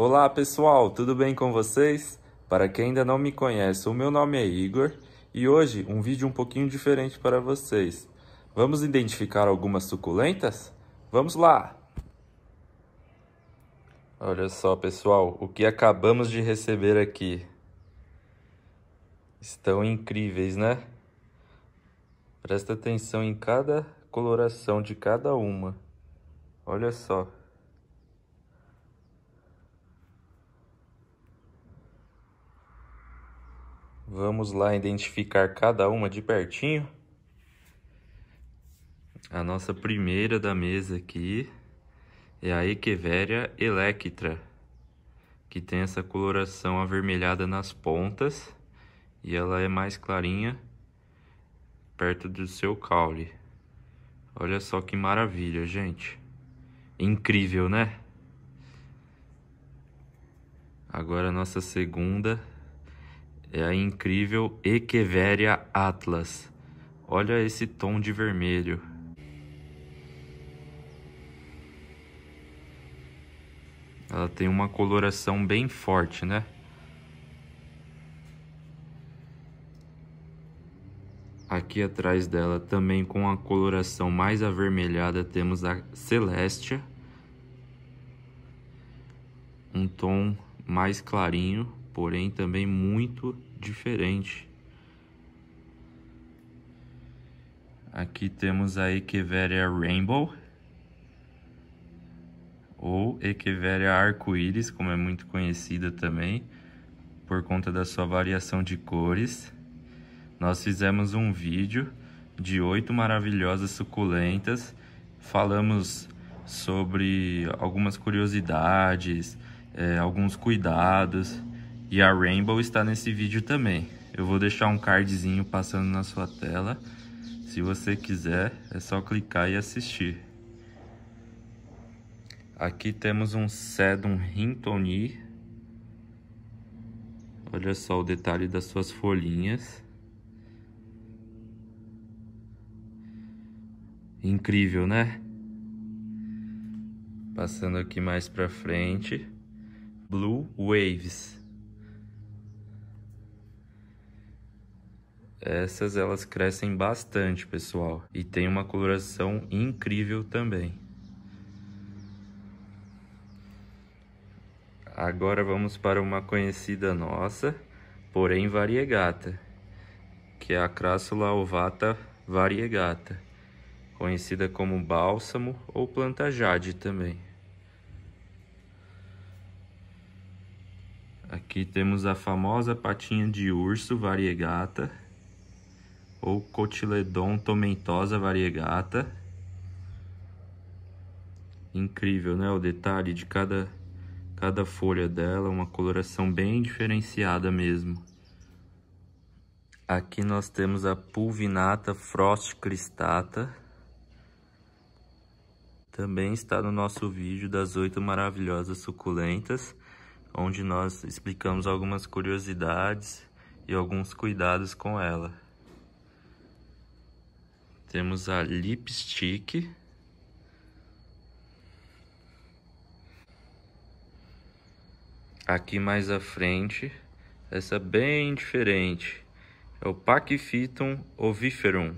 Olá pessoal, tudo bem com vocês? Para quem ainda não me conhece, o meu nome é Igor e hoje um vídeo um pouquinho diferente para vocês. Vamos identificar algumas suculentas? Vamos lá! Olha só pessoal, o que acabamos de receber aqui. Estão incríveis, né? Presta atenção em cada coloração de cada uma. Olha só. Vamos lá identificar cada uma de pertinho. A nossa primeira da mesa aqui é a Echeveria electra, que tem essa coloração avermelhada nas pontas e ela é mais clarinha perto do seu caule. Olha só que maravilha, gente. Incrível, né? Agora a nossa segunda é a incrível Echeveria atlas. Olha esse tom de vermelho. Ela tem uma coloração bem forte, né? Aqui atrás dela, também com a coloração mais avermelhada, temos a Celestia. Um tom mais clarinho porém também muito diferente. Aqui temos a Echeveria Rainbow ou Echeveria Arco-Íris, como é muito conhecida também, por conta da sua variação de cores. Nós fizemos um vídeo de oito maravilhosas suculentas, falamos sobre algumas curiosidades, é, alguns cuidados e a Rainbow está nesse vídeo também. Eu vou deixar um cardzinho passando na sua tela. Se você quiser, é só clicar e assistir. Aqui temos um Sedum Hintoni. Olha só o detalhe das suas folhinhas. Incrível, né? Passando aqui mais pra frente. Blue Waves. Essas elas crescem bastante, pessoal, e tem uma coloração incrível também. Agora vamos para uma conhecida nossa, porém variegata, que é a Crassula ovata variegata, conhecida como bálsamo ou planta jade também. Aqui temos a famosa patinha de urso variegata, ou Cotiledon tomentosa variegata. Incrível, né? O detalhe de cada, cada folha dela, uma coloração bem diferenciada mesmo. Aqui nós temos a Pulvinata Frost Cristata. Também está no nosso vídeo das oito maravilhosas suculentas, onde nós explicamos algumas curiosidades e alguns cuidados com ela. Temos a lipstick. Aqui mais à frente, essa é bem diferente. É o Pacifitum oviferum.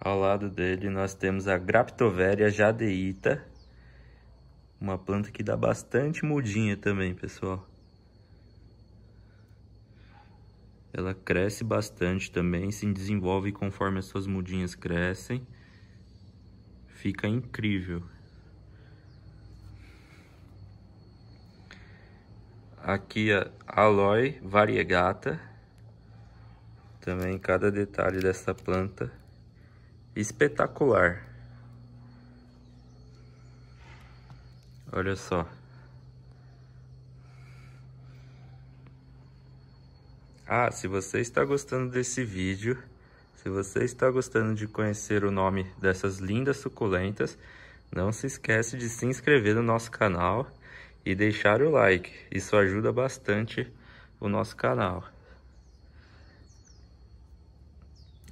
Ao lado dele nós temos a Graptoveria jadeíta, uma planta que dá bastante mudinha também, pessoal. Ela cresce bastante também, se desenvolve conforme as suas mudinhas crescem. Fica incrível. Aqui a Aloe variegata. Também cada detalhe dessa planta espetacular. Olha só. Ah, se você está gostando desse vídeo, se você está gostando de conhecer o nome dessas lindas suculentas, não se esquece de se inscrever no nosso canal e deixar o like. Isso ajuda bastante o nosso canal.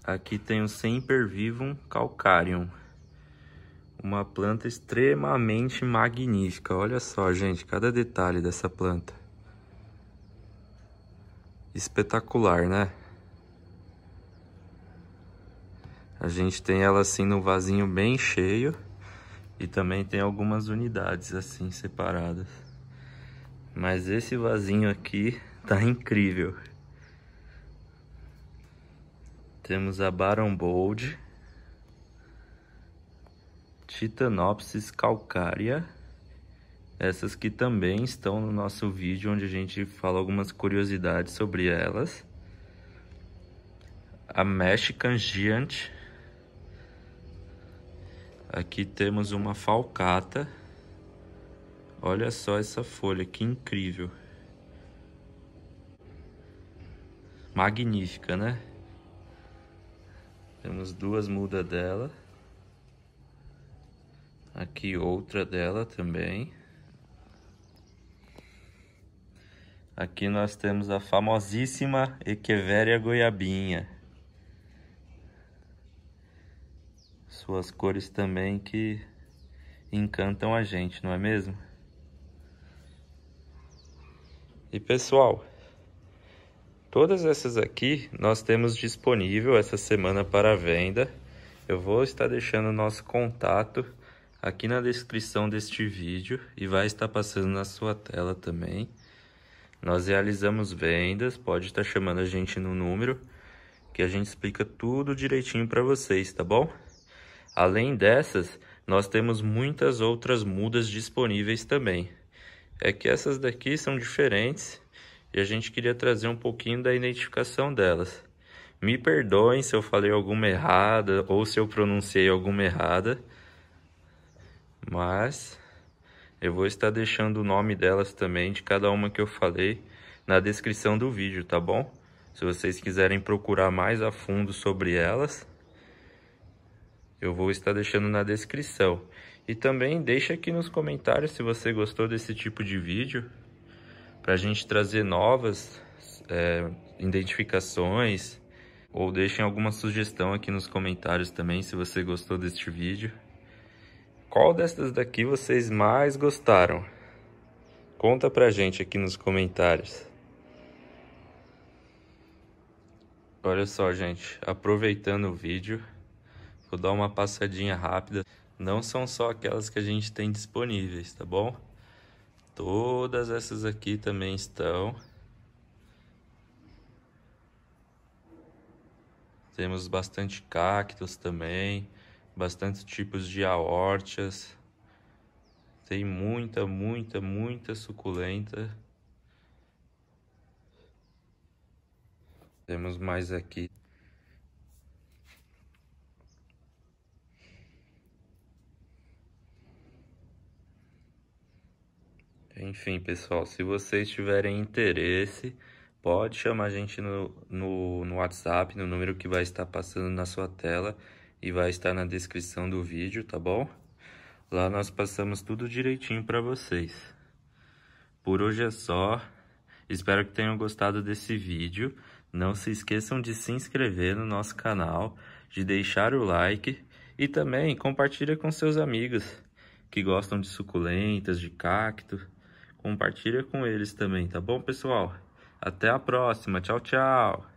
Aqui tem o Semper Vivum Calcarium. Uma planta extremamente magnífica. Olha só, gente, cada detalhe dessa planta espetacular, né? A gente tem ela assim no vasinho bem cheio e também tem algumas unidades assim separadas. Mas esse vasinho aqui tá incrível. Temos a Baron Bold, Titanopsis calcária essas que também estão no nosso vídeo, onde a gente fala algumas curiosidades sobre elas. A Mexican Giant. Aqui temos uma falcata. Olha só essa folha, que incrível. Magnífica, né? Temos duas mudas dela. Aqui outra dela também. Aqui nós temos a famosíssima equeveria goiabinha. Suas cores também que encantam a gente, não é mesmo? E pessoal, todas essas aqui nós temos disponível essa semana para venda. Eu vou estar deixando o nosso contato aqui na descrição deste vídeo e vai estar passando na sua tela também. Nós realizamos vendas, pode estar tá chamando a gente no número que a gente explica tudo direitinho para vocês, tá bom? Além dessas, nós temos muitas outras mudas disponíveis também. É que essas daqui são diferentes e a gente queria trazer um pouquinho da identificação delas. Me perdoem se eu falei alguma errada ou se eu pronunciei alguma errada, mas eu vou estar deixando o nome delas também, de cada uma que eu falei, na descrição do vídeo, tá bom? Se vocês quiserem procurar mais a fundo sobre elas, eu vou estar deixando na descrição. E também deixa aqui nos comentários se você gostou desse tipo de vídeo, para a gente trazer novas é, identificações, ou deixem alguma sugestão aqui nos comentários também se você gostou deste vídeo. Qual destas daqui vocês mais gostaram? Conta pra gente aqui nos comentários. Olha só, gente, aproveitando o vídeo, vou dar uma passadinha rápida. Não são só aquelas que a gente tem disponíveis, tá bom? Todas essas aqui também estão. Temos bastante cactos também bastantes tipos de aortas Tem muita, muita, muita suculenta. Temos mais aqui. Enfim, pessoal, se vocês tiverem interesse, pode chamar a gente no, no, no WhatsApp, no número que vai estar passando na sua tela e vai estar na descrição do vídeo, tá bom? Lá nós passamos tudo direitinho para vocês. Por hoje é só. Espero que tenham gostado desse vídeo. Não se esqueçam de se inscrever no nosso canal, de deixar o like e também compartilha com seus amigos que gostam de suculentas, de cacto. Compartilha com eles também, tá bom, pessoal? Até a próxima. Tchau, tchau.